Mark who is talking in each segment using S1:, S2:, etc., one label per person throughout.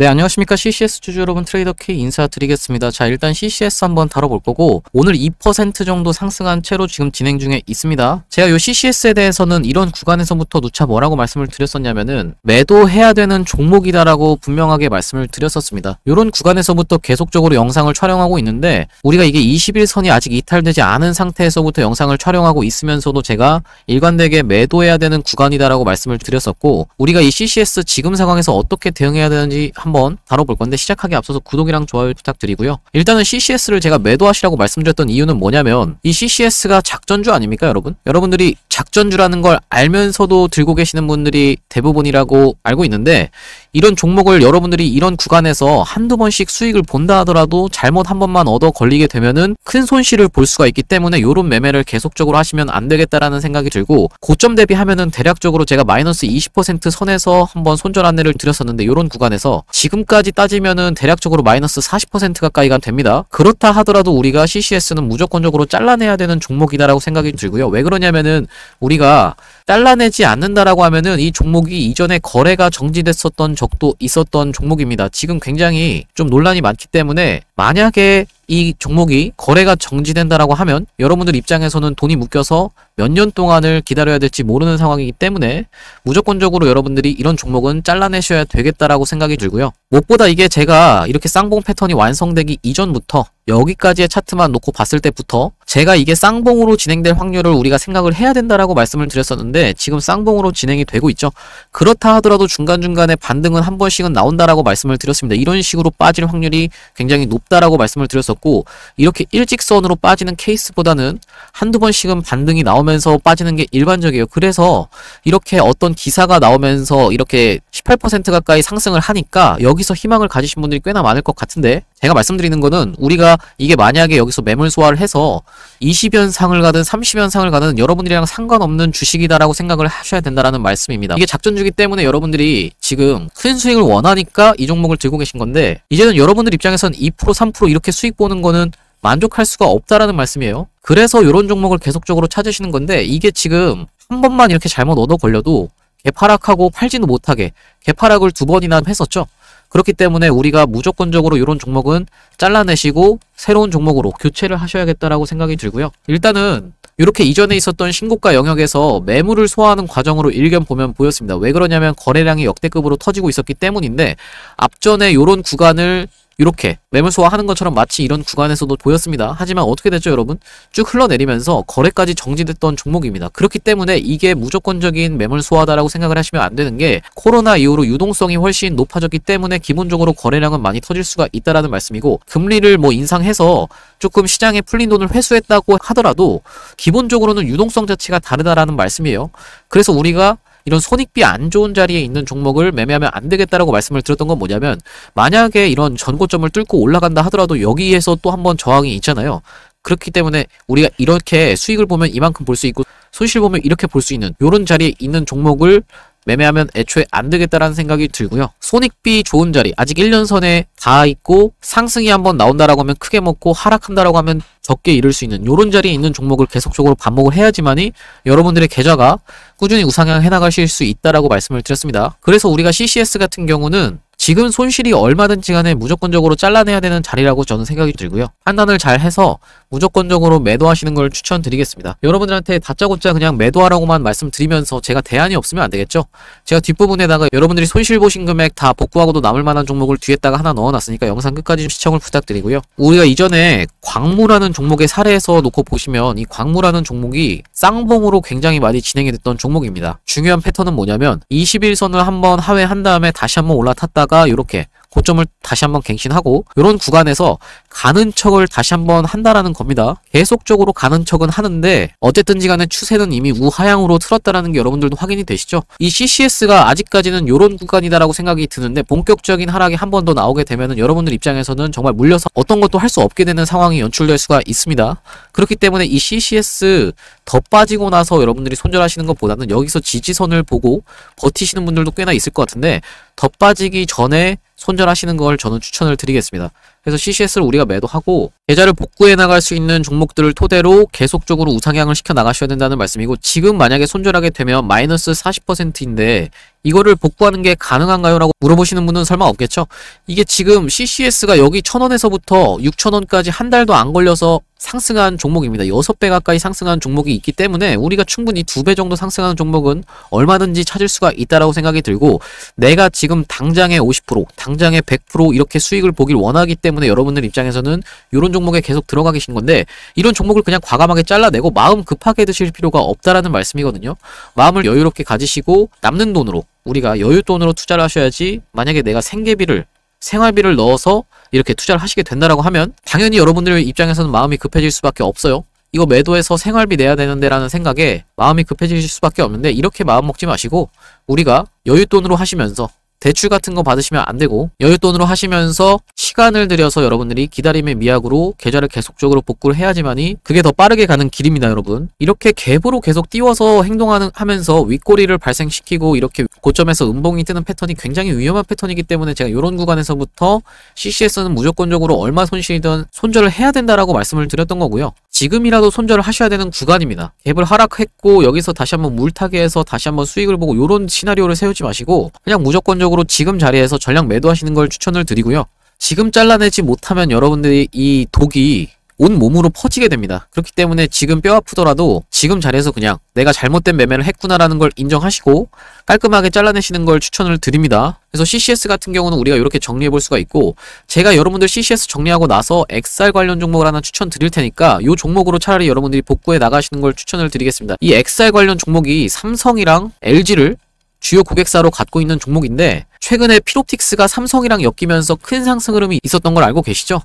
S1: 네 안녕하십니까 CCS 주주 여러분 트레이더 K 인사드리겠습니다 자 일단 CCS 한번 다뤄볼 거고 오늘 2% 정도 상승한 채로 지금 진행 중에 있습니다 제가 요 CCS에 대해서는 이런 구간에서부터 누차 뭐라고 말씀을 드렸었냐면은 매도해야 되는 종목이다라고 분명하게 말씀을 드렸었습니다 요런 구간에서부터 계속적으로 영상을 촬영하고 있는데 우리가 이게 21선이 아직 이탈되지 않은 상태에서부터 영상을 촬영하고 있으면서도 제가 일관되게 매도해야 되는 구간이다라고 말씀을 드렸었고 우리가 이 CCS 지금 상황에서 어떻게 대응해야 되는지 한 한번 다뤄볼 건데 시작하기 앞서서 구독이랑 좋아요 부탁드리고요. 일단은 CCS를 제가 매도하시라고 말씀드렸던 이유는 뭐냐면 이 CCS가 작전주 아닙니까 여러분? 여러분들이 작전주라는 걸 알면서도 들고 계시는 분들이 대부분이라고 알고 있는데 이런 종목을 여러분들이 이런 구간에서 한두 번씩 수익을 본다 하더라도 잘못 한 번만 얻어 걸리게 되면은 큰 손실을 볼 수가 있기 때문에 이런 매매를 계속적으로 하시면 안 되겠다라는 생각이 들고 고점 대비하면은 대략적으로 제가 마이너스 20% 선에서 한번 손절 안내를 드렸었는데 이런 구간에서 지금까지 따지면은 대략적으로 마이너스 40% 가까이가 됩니다. 그렇다 하더라도 우리가 CCS는 무조건적으로 잘라내야 되는 종목이다라고 생각이 들고요. 왜 그러냐면은 우리가 잘라내지 않는다라고 하면은 이 종목이 이전에 거래가 정지됐었던 적도 있었던 종목입니다. 지금 굉장히 좀 논란이 많기 때문에 만약에 이 종목이 거래가 정지된다라고 하면 여러분들 입장에서는 돈이 묶여서 몇 년 동안을 기다려야 될지 모르는 상황이기 때문에 무조건적으로 여러분들이 이런 종목은 잘라내셔야 되겠다라고 생각이 들고요. 무엇보다 이게 제가 이렇게 쌍봉 패턴이 완성되기 이전부터 여기까지의 차트만 놓고 봤을 때부터 제가 이게 쌍봉으로 진행될 확률을 우리가 생각을 해야 된다라고 말씀을 드렸었는데 지금 쌍봉으로 진행이 되고 있죠. 그렇다 하더라도 중간중간에 반등은 한 번씩은 나온다라고 말씀을 드렸습니다. 이런 식으로 빠질 확률이 굉장히 높다라고 말씀을 드렸었고 이렇게 일직선으로 빠지는 케이스보다는 한두 번씩은 반등이 나오면서 빠지는 게 일반적이에요. 그래서 이렇게 어떤 기사가 나오면서 이렇게 18% 가까이 상승을 하니까 여기서 희망을 가지신 분들이 꽤나 많을 것 같은데 제가 말씀드리는 거는 우리가 이게 만약에 여기서 매물 소화를 해서 20연 상을 가든 30연 상을 가든 여러분들이랑 상관없는 주식이다라고 생각을 하셔야 된다라는 말씀입니다. 이게 작전주기 때문에 여러분들이 지금 큰 수익을 원하니까 이 종목을 들고 계신 건데 이제는 여러분들 입장에선 2% 3% 이렇게 수익 보는 거는 만족할 수가 없다라는 말씀이에요. 그래서 이런 종목을 계속적으로 찾으시는 건데 이게 지금 한 번만 이렇게 잘못 얻어 걸려도 개파락하고 팔지도 못하게 개파락을 두 번이나 했었죠. 그렇기 때문에 우리가 무조건적으로 이런 종목은 잘라내시고 새로운 종목으로 교체를 하셔야겠다라고 생각이 들고요. 일단은 이렇게 이전에 있었던 신고가 영역에서 매물을 소화하는 과정으로 일견 보면 보였습니다. 왜 그러냐면 거래량이 역대급으로 터지고 있었기 때문인데 앞전에 이런 구간을 이렇게 매물 소화하는 것처럼 마치 이런 구간에서도 보였습니다. 하지만 어떻게 됐죠 여러분? 쭉 흘러내리면서 거래까지 정지됐던 종목입니다. 그렇기 때문에 이게 무조건적인 매물 소화다라고 생각을 하시면 안 되는 게 코로나 이후로 유동성이 훨씬 높아졌기 때문에 기본적으로 거래량은 많이 터질 수가 있다라는 말씀이고 금리를 뭐 인상해서 조금 시장에 풀린 돈을 회수했다고 하더라도 기본적으로는 유동성 자체가 다르다라는 말씀이에요. 그래서 우리가 이런 손익비 안 좋은 자리에 있는 종목을 매매하면 안 되겠다라고 말씀을 드렸던 건 뭐냐면 만약에 이런 전고점을 뚫고 올라간다 하더라도 여기에서 또 한번 저항이 있잖아요. 그렇기 때문에 우리가 이렇게 수익을 보면 이만큼 볼 수 있고 손실 보면 이렇게 볼 수 있는 이런 자리에 있는 종목을 매매하면 애초에 안 되겠다라는 생각이 들고요. 손익비 좋은 자리 아직 1년 선에 다 있고 상승이 한번 나온다라고 하면 크게 먹고 하락한다라고 하면 적게 잃을 수 있는 이런 자리에 있는 종목을 계속적으로 반복을 해야지만이 여러분들의 계좌가 꾸준히 우상향 해나가실 수 있다라고 말씀을 드렸습니다. 그래서 우리가 CCS 같은 경우는 지금 손실이 얼마든지 간에 무조건적으로 잘라내야 되는 자리라고 저는 생각이 들고요. 판단을 잘 해서 무조건적으로 매도하시는 걸 추천드리겠습니다. 여러분들한테 다짜고짜 그냥 매도하라고만 말씀드리면서 제가 대안이 없으면 안 되겠죠? 제가 뒷부분에다가 여러분들이 손실 보신 금액 다 복구하고도 남을 만한 종목을 뒤에다가 하나 넣어놨으니까 영상 끝까지 시청을 부탁드리고요. 우리가 이전에 광무라는 종목의 사례에서 놓고 보시면 이 광무라는 종목이 쌍봉으로 굉장히 많이 진행이 됐던 종목입니다. 중요한 패턴은 뭐냐면 21선을 한번 하회한 다음에 다시 한번 올라탔다가 이렇게 고점을 다시 한번 갱신하고 이런 구간에서 가는 척을 다시 한번 한다라는 겁니다. 계속적으로 가는 척은 하는데 어쨌든지 간에 추세는 이미 우하향으로 틀었다라는 게 여러분들도 확인이 되시죠? 이 CCS가 아직까지는 이런 구간이다라고 생각이 드는데 본격적인 하락이 한 번 더 나오게 되면 여러분들 입장에서는 정말 물려서 어떤 것도 할 수 없게 되는 상황이 연출될 수가 있습니다. 그렇기 때문에 이 CCS 더 빠지고 나서 여러분들이 손절하시는 것보다는 여기서 지지선을 보고 버티시는 분들도 꽤나 있을 것 같은데 더 빠지기 전에 손절하시는 걸 저는 추천을 드리겠습니다. 그래서 CCS를 우리가 매도하고 계좌를 복구해 나갈 수 있는 종목들을 토대로 계속적으로 우상향을 시켜 나가셔야 된다는 말씀이고 지금 만약에 손절하게 되면 마이너스 40%인데 이거를 복구하는 게 가능한가요? 라고 물어보시는 분은 설마 없겠죠? 이게 지금 CCS가 여기 1000원에서부터 6000원까지 한 달도 안 걸려서 상승한 종목입니다. 6배 가까이 상승한 종목이 있기 때문에 우리가 충분히 2배 정도 상승하는 종목은 얼마든지 찾을 수가 있다라고 생각이 들고 내가 지금 당장에 50%, 당장에 100% 이렇게 수익을 보길 원하기 때문에 여러분들 입장에서는 이런 종목에 계속 들어가 계신 건데 이런 종목을 그냥 과감하게 잘라내고 마음 급하게 드실 필요가 없다라는 말씀이거든요. 마음을 여유롭게 가지시고 남는 돈으로 우리가 여유돈으로 투자를 하셔야지 만약에 내가 생계비를 생활비를 넣어서 이렇게 투자를 하시게 된다라고 하면 당연히 여러분들 입장에서는 마음이 급해질 수밖에 없어요. 이거 매도해서 생활비 내야 되는데 라는 생각에 마음이 급해질 수밖에 없는데 이렇게 마음 먹지 마시고 우리가 여윳돈으로 하시면서 대출 같은 거 받으시면 안 되고 여윳돈으로 하시면서 시간을 들여서 여러분들이 기다림의 미약으로 계좌를 계속적으로 복구를 해야지만이 그게 더 빠르게 가는 길입니다 여러분 이렇게 갭으로 계속 띄워서 행동하는 하면서 윗꼬리를 발생시키고 이렇게 고점에서 음봉이 뜨는 패턴이 굉장히 위험한 패턴이기 때문에 제가 이런 구간에서부터 CCS는 무조건적으로 얼마 손실이든 손절을 해야 된다라고 말씀을 드렸던 거고요 지금이라도 손절을 하셔야 되는 구간입니다. 갭을 하락했고 여기서 다시 한번 물타기 해서 다시 한번 수익을 보고 이런 시나리오를 세우지 마시고 그냥 무조건적으로 지금 자리에서 전략 매도하시는 걸 추천을 드리고요. 지금 잘라내지 못하면 여러분들이 이 독이 온 몸으로 퍼지게 됩니다. 그렇기 때문에 지금 뼈 아프더라도 지금 자리에서 그냥 내가 잘못된 매매를 했구나라는 걸 인정하시고 깔끔하게 잘라내시는 걸 추천을 드립니다. 그래서 CCS 같은 경우는 우리가 이렇게 정리해 볼 수가 있고 제가 여러분들 CCS 정리하고 나서 XR 관련 종목을 하나 추천 드릴 테니까 이 종목으로 차라리 여러분들이 복구해 나가시는 걸 추천을 드리겠습니다. 이 XR 관련 종목이 삼성이랑 LG를 주요 고객사로 갖고 있는 종목인데 최근에 피로틱스가 삼성이랑 엮이면서 큰 상승 흐름이 있었던 걸 알고 계시죠?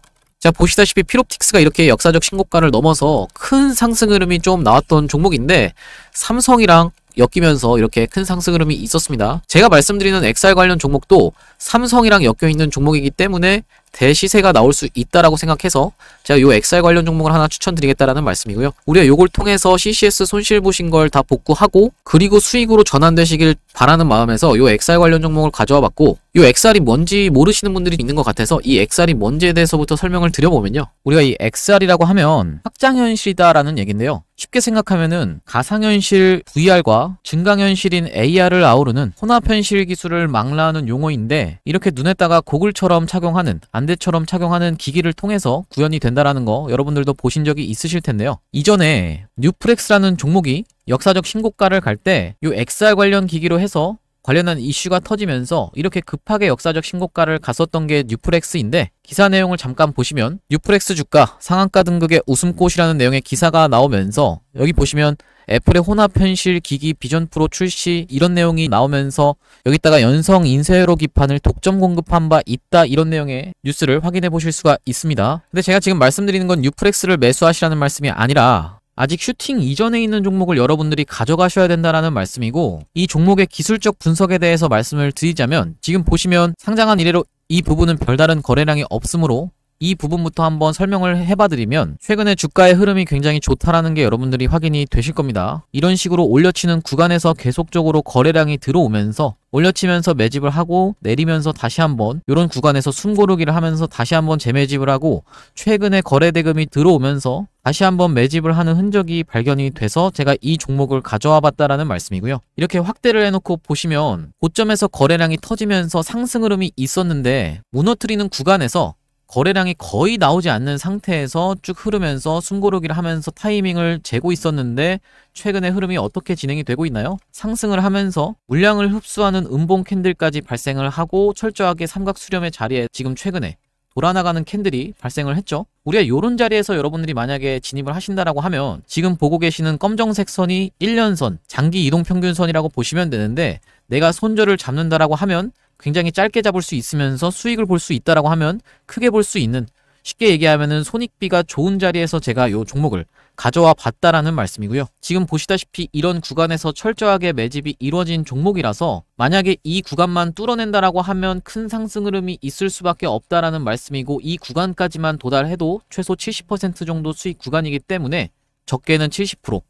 S1: 자 보시다시피 피롭틱스가 이렇게 역사적 신고가를 넘어서 큰 상승 흐름이 좀 나왔던 종목인데 삼성이랑 엮이면서 이렇게 큰 상승 흐름이 있었습니다. 제가 말씀드리는 XR 관련 종목도 삼성이랑 엮여 있는 종목이기 때문에 대시세가 나올 수 있다라고 생각해서 제가 요 XR 관련 종목을 하나 추천드리겠다라는 말씀이고요. 우리가 요걸 통해서 CCS 손실 보신 걸 다 복구하고 그리고 수익으로 전환되시길 바라는 마음에서 요 XR 관련 종목을 가져와 봤고 요 x r 이 뭔지 모르시는 분들이 있는 것 같아서 이 x r 이 뭔지에 대해서부터 설명을 드려보면요. 우리가 이 x r 이라고 하면 확장현실이다라는 얘긴데요. 쉽게 생각하면은 가상현실 VR과 증강현실인 AR을 아우르는 혼합현실 기술을 망라하는 용어인데 이렇게 눈에다가 고글처럼 착용하는 안대처럼 착용하는 기기를 통해서 구현이 된다라는 거 여러분들도 보신 적이 있으실 텐데요. 이전에 뉴프렉스라는 종목이 역사적 신고가를 갈 때 이 XR 관련 기기로 해서 관련한 이슈가 터지면서 이렇게 급하게 역사적 신고가를 갔었던 게 뉴프렉스인데 기사 내용을 잠깐 보시면 뉴프렉스 주가 상한가 등극의 웃음꽃이라는 내용의 기사가 나오면서 여기 보시면 애플의 혼합 현실 기기 비전 프로 출시 이런 내용이 나오면서 여기다가 연성 인쇄로 기판을 독점 공급한 바 있다 이런 내용의 뉴스를 확인해 보실 수가 있습니다. 근데 제가 지금 말씀드리는 건 뉴프렉스를 매수하시라는 말씀이 아니라 아직 슈팅 이전에 있는 종목을 여러분들이 가져가셔야 된다라는 말씀이고 이 종목의 기술적 분석에 대해서 말씀을 드리자면 지금 보시면 상장한 이래로 이 부분은 별다른 거래량이 없으므로 이 부분부터 한번 설명을 해봐드리면 최근에 주가의 흐름이 굉장히 좋다라는 게 여러분들이 확인이 되실 겁니다. 이런 식으로 올려치는 구간에서 계속적으로 거래량이 들어오면서 올려치면서 매집을 하고 내리면서 다시 한번 이런 구간에서 숨고르기를 하면서 다시 한번 재매집을 하고 최근에 거래 대금이 들어오면서 다시 한번 매집을 하는 흔적이 발견이 돼서 제가 이 종목을 가져와 봤다라는 말씀이고요. 이렇게 확대를 해놓고 보시면 고점에서 거래량이 터지면서 상승 흐름이 있었는데 무너뜨리는 구간에서 거래량이 거의 나오지 않는 상태에서 쭉 흐르면서 숨고르기를 하면서 타이밍을 재고 있었는데 최근의 흐름이 어떻게 진행이 되고 있나요? 상승을 하면서 물량을 흡수하는 음봉 캔들까지 발생을 하고 철저하게 삼각 수렴의 자리에 지금 최근에 돌아나가는 캔들이 발생을 했죠. 우리가 이런 자리에서 여러분들이 만약에 진입을 하신다라고 하면 지금 보고 계시는 검정색 선이 1년선, 장기 이동 평균선이라고 보시면 되는데 내가 손절을 잡는다라고 하면 굉장히 짧게 잡을 수 있으면서 수익을 볼 수 있다라고 하면 크게 볼 수 있는 쉽게 얘기하면은 손익비가 좋은 자리에서 제가 요 종목을 가져와 봤다라는 말씀이고요. 지금 보시다시피 이런 구간에서 철저하게 매집이 이루어진 종목이라서 만약에 이 구간만 뚫어낸다라고 하면 큰 상승 흐름이 있을 수밖에 없다라는 말씀이고 이 구간까지만 도달해도 최소 70% 정도 수익 구간이기 때문에 적게는 70%,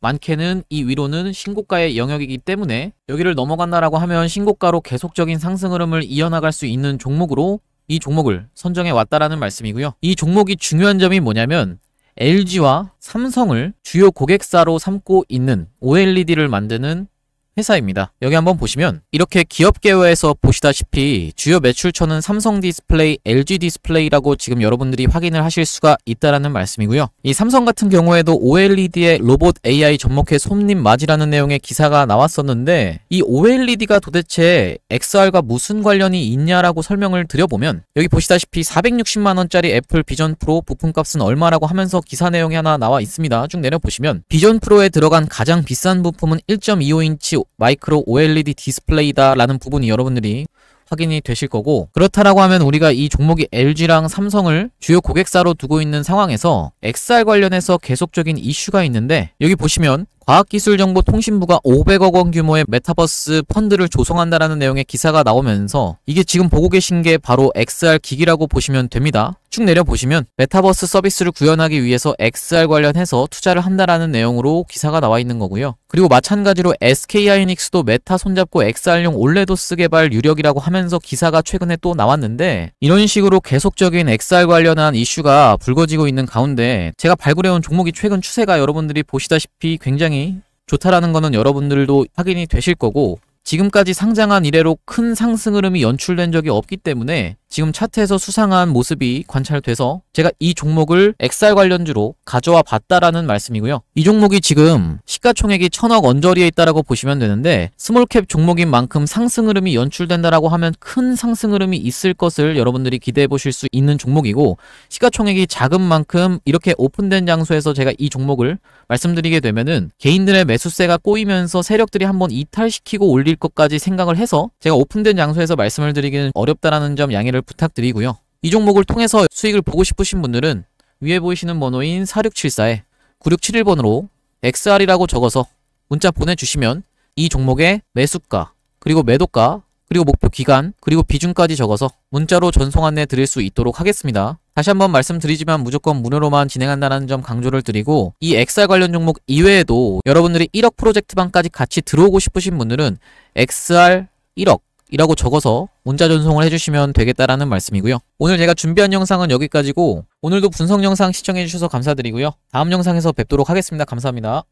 S1: 많게는 이 위로는 신고가의 영역이기 때문에 여기를 넘어간다라고 하면 신고가로 계속적인 상승 흐름을 이어나갈 수 있는 종목으로 이 종목을 선정해 왔다라는 말씀이고요. 이 종목이 중요한 점이 뭐냐면 LG와 삼성을 주요 고객사로 삼고 있는 OLED를 만드는 회사입니다. 여기 한번 보시면 이렇게 기업 개요에서 보시다시피 주요 매출처는 삼성 디스플레이, LG 디스플레이라고 지금 여러분들이 확인을 하실 수가 있다라는 말씀이고요. 이 삼성 같은 경우에도 OLED의 로봇 AI 접목해 손님 맞이라는 내용의 기사가 나왔었는데 이 OLED가 도대체 XR과 무슨 관련이 있냐라고 설명을 드려보면 여기 보시다시피 460만원짜리 애플 비전 프로 부품값은 얼마라고 하면서 기사 내용이 하나 나와 있습니다. 쭉 내려보시면 비전 프로에 들어간 가장 비싼 부품은 1.25인치 마이크로 OLED 디스플레이다라는 부분이 여러분들이 확인이 되실 거고 그렇다라고 하면 우리가 이 종목이 LG랑 삼성을 주요 고객사로 두고 있는 상황에서 XR 관련해서 계속적인 이슈가 있는데 여기 보시면 과학기술정보통신부가 500억 원 규모의 메타버스 펀드를 조성한다라는 내용의 기사가 나오면서 이게 지금 보고 계신 게 바로 XR 기기라고 보시면 됩니다. 쭉 내려보시면 메타버스 서비스를 구현하기 위해서 XR 관련해서 투자를 한다라는 내용으로 기사가 나와 있는 거고요. 그리고 마찬가지로 SK하이닉스도 메타 손잡고 XR용 올레도스 개발 유력이라고 하면서 기사가 최근에 또 나왔는데 이런 식으로 계속적인 XR 관련한 이슈가 불거지고 있는 가운데 제가 발굴해온 종목이 최근 추세가 여러분들이 보시다시피 굉장히 굉장히 좋다라는 것은 여러분들도 확인이 되실 거고 지금까지 상장한 이래로 큰 상승 흐름이 연출된 적이 없기 때문에 지금 차트에서 수상한 모습이 관찰돼서 제가 이 종목을 엑살 관련주로 가져와 봤다라는 말씀이고요. 이 종목이 지금 시가총액이 천억 언저리에 있다라고 보시면 되는데 스몰캡 종목인 만큼 상승 흐름이 연출된다라고 하면 큰 상승 흐름이 있을 것을 여러분들이 기대해 보실 수 있는 종목이고 시가총액이 작은 만큼 이렇게 오픈된 장소에서 제가 이 종목을 말씀드리게 되면은 개인들의 매수세가 꼬이면서 세력들이 한번 이탈시키고 올릴 것까지 생각을 해서 제가 오픈된 장소에서 말씀을 드리기는 어렵다라는 점 양해를 부탁드리고요. 이 종목을 통해서 수익을 보고 싶으신 분들은 위에 보이시는 번호인 4674-9671번으로 에 XR이라고 적어서 문자 보내주시면 이 종목의 매수가, 그리고 매도가, 그리고 목표 기간, 그리고 비중까지 적어서 문자로 전송 안내 드릴 수 있도록 하겠습니다. 다시 한번 말씀드리지만 무조건 무료로만 진행한다는 점 강조를 드리고 이 XR 관련 종목 이외에도 여러분들이 1억 프로젝트방까지 같이 들어오고 싶으신 분들은 XR 1억 이라고 적어서 문자 전송을 해주시면 되겠다라는 말씀이고요. 오늘 제가 준비한 영상은 여기까지고 오늘도 분석 영상 시청해주셔서 감사드리고요. 다음 영상에서 뵙도록 하겠습니다. 감사합니다.